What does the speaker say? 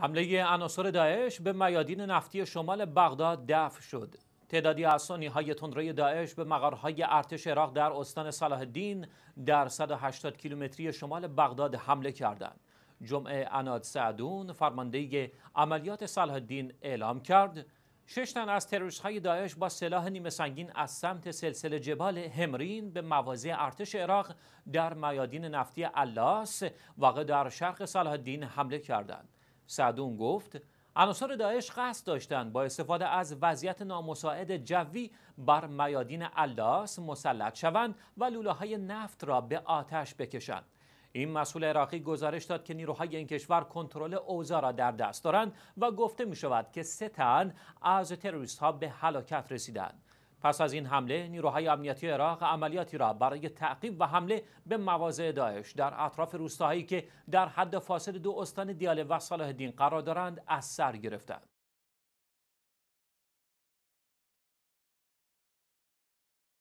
حمله عناصر داعش به میادین نفتی شمال بغداد دفع شد. تعدادی از های تندروی داعش به مقرهای ارتش عراق در استان صلاح الدین در 180 کیلومتری شمال بغداد حمله کردند. جمعه اناد سعدون فرمانده عملیات صلاح الدین اعلام کرد شش تن از تروریست های داعش با سلاح نیمه سنگین از سمت سلسله جبال همرین به مواضع ارتش عراق در میادین نفتی اللاس واقع در شرق صلاح الدین حمله کردند. صدون گفت عناصر داعش قصد داشتند با استفاده از وضعیت نامساعد جوی بر میادین الداس مسلط شوند و لوله های نفت را به آتش بکشند این مسئول عراقی گزارش داد که نیروهای این کشور کنترل اوضاع را در دست دارند و گفته می شود که سه تن از تروریست ها به هلاکت رسیدند پس از این حمله نیروهای امنیتی عراق عملیاتی را برای تعقیب و حمله به مواضع داعش در اطراف روستاهایی که در حد فاصل دو استان دیاله و صلاح الدین قرار دارند از سر گرفتند